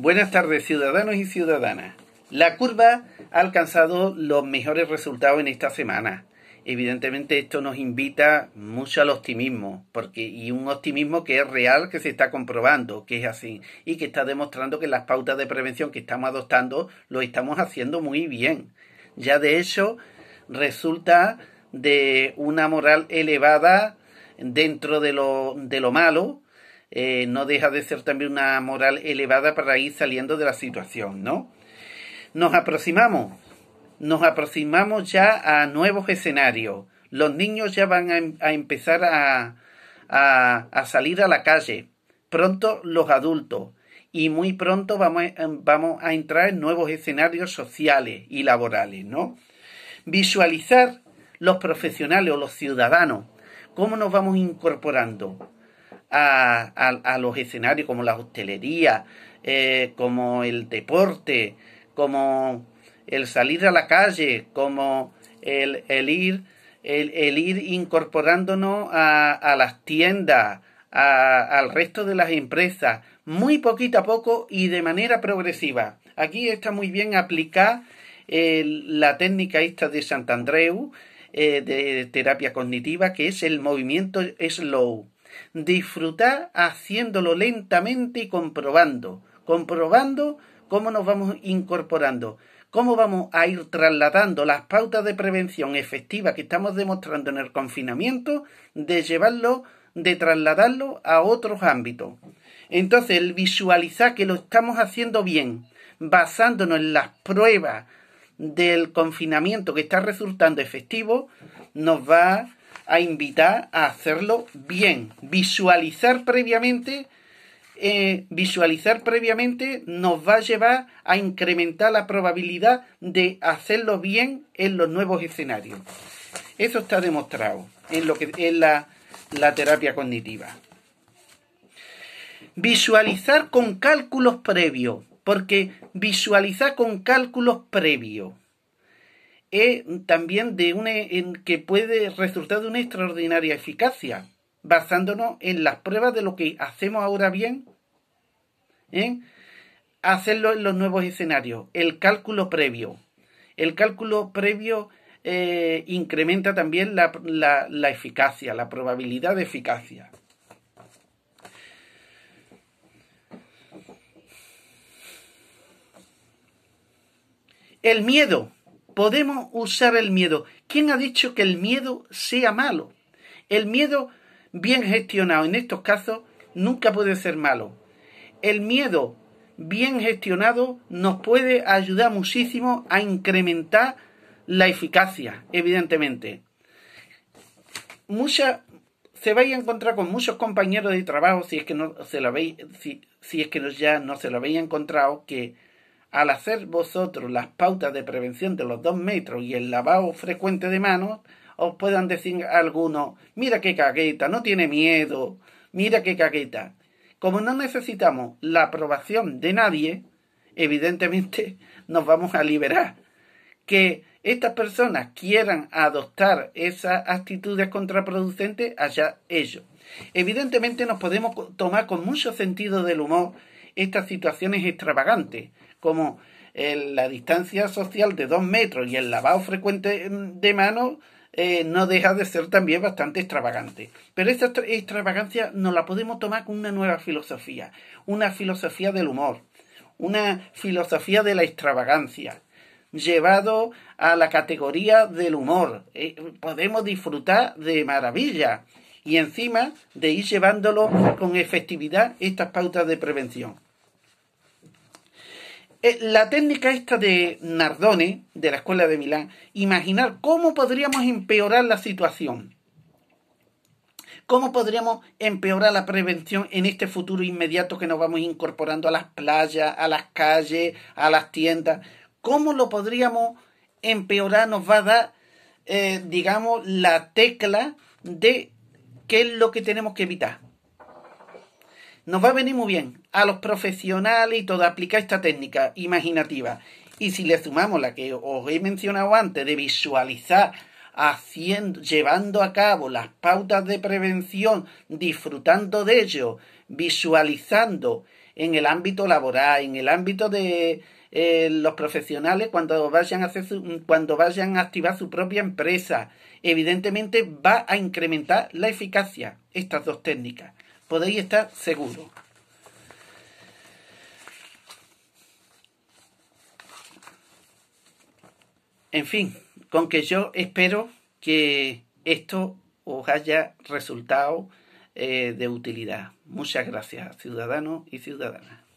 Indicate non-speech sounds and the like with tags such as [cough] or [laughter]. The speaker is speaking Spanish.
Buenas tardes, ciudadanos y ciudadanas. La curva ha alcanzado los mejores resultados en esta semana. Evidentemente esto nos invita mucho al optimismo, porque y un optimismo que es real, que se está comprobando, que es así y que está demostrando que las pautas de prevención que estamos adoptando lo estamos haciendo muy bien. Ya de hecho resulta de una moral elevada dentro de lo, de lo malo, eh, no deja de ser también una moral elevada para ir saliendo de la situación, ¿no? Nos aproximamos, nos aproximamos ya a nuevos escenarios. Los niños ya van a, em, empezar a, salir a la calle. Pronto los adultos. Y muy pronto vamos eh, vamos a entrar en nuevos escenarios sociales y laborales, ¿no? Visualizar los profesionales o los ciudadanos. ¿Cómo nos vamos incorporando? a, los escenarios como la hostelería, eh, como el deporte, como el salir a la calle, como el, ir, el, ir incorporándonos a, las tiendas, al resto de las empresas, muy poquito a poco y de manera progresiva. Aquí está muy bien aplicar eh, la técnica esta de Santandreu Andreu, eh, de terapia cognitiva, que es el movimiento slow. Disfrutar haciéndolo lentamente y comprobando, comprobando cómo nos vamos incorporando, cómo vamos a ir trasladando las pautas de prevención efectiva que estamos demostrando en el confinamiento, de llevarlo, de trasladarlo a otros ámbitos. Entonces, el visualizar que lo estamos haciendo bien, basándonos en las pruebas del confinamiento que está resultando efectivo, nos va a invitar a hacerlo bien. Visualizar previamente, eh, visualizar previamente nos va a llevar a incrementar la probabilidad de hacerlo bien en los nuevos escenarios. Eso está demostrado en lo que es la, la terapia cognitiva. Visualizar con cálculos previos, porque visualizar con cálculos previos también de una, que puede resultar de una extraordinaria eficacia, basándonos en las pruebas de lo que hacemos ahora bien, ¿eh? hacerlo en los nuevos escenarios, el cálculo previo. El cálculo previo eh, incrementa también la, la, la eficacia, la probabilidad de eficacia. El miedo Podemos usar el miedo. ¿Quién ha dicho que el miedo sea malo? El miedo bien gestionado en estos casos nunca puede ser malo. El miedo bien gestionado nos puede ayudar muchísimo a incrementar la eficacia, evidentemente. Mucha, se vais a encontrar con muchos compañeros de trabajo, si es que no se la ve, si, si es que ya no se lo habéis encontrado, que al hacer vosotros las pautas de prevención de los dos metros y el lavado frecuente de manos, os puedan decir algunos, mira qué cagueta, no tiene miedo, mira qué cagueta. Como no necesitamos la aprobación de nadie, evidentemente [laughs] nos vamos a liberar. Que estas personas quieran adoptar esas actitudes contraproducentes, allá ellos. Evidentemente nos podemos tomar con mucho sentido del humor estas situaciones extravagantes, como eh, la distancia social de dos metros y el lavado frecuente mm, de manos eh, no deja de ser también bastante extravagante. Pero esa extravagancia nos la podemos tomar con una nueva filosofía, una filosofía del humor, una filosofía de la extravagancia, llevado a la categoría del humor. Eh, podemos disfrutar de maravilla y encima de ir llevándolo con efectividad estas pautas de prevención. Eh, la técnica esta de Nardone, de la Escuela de Milán, imaginar cómo podríamos empeorar la situación. ¿Cómo podríamos empeorar la prevención en este futuro inmediato que nos vamos incorporando a las playas, a las calles, a las tiendas? ¿Cómo lo podríamos empeorar? Nos va a dar, eh, digamos, la tecla de qué es lo que tenemos que evitar. Nos va a venir muy bien a los profesionales y todo aplicar esta técnica imaginativa. Y si le sumamos la que os he mencionado antes de visualizar haciendo, llevando a cabo las pautas de prevención, disfrutando de ello, visualizando en el ámbito laboral, en el ámbito de eh, los profesionales cuando a hacer cuando vayan a activar su propia empresa. Evidentemente va a incrementar la eficacia estas dos técnicas podéis estar seguros. En fin, con que yo espero que esto os haya resultado eh, de utilidad. Muchas gracias, ciudadanos y ciudadanas.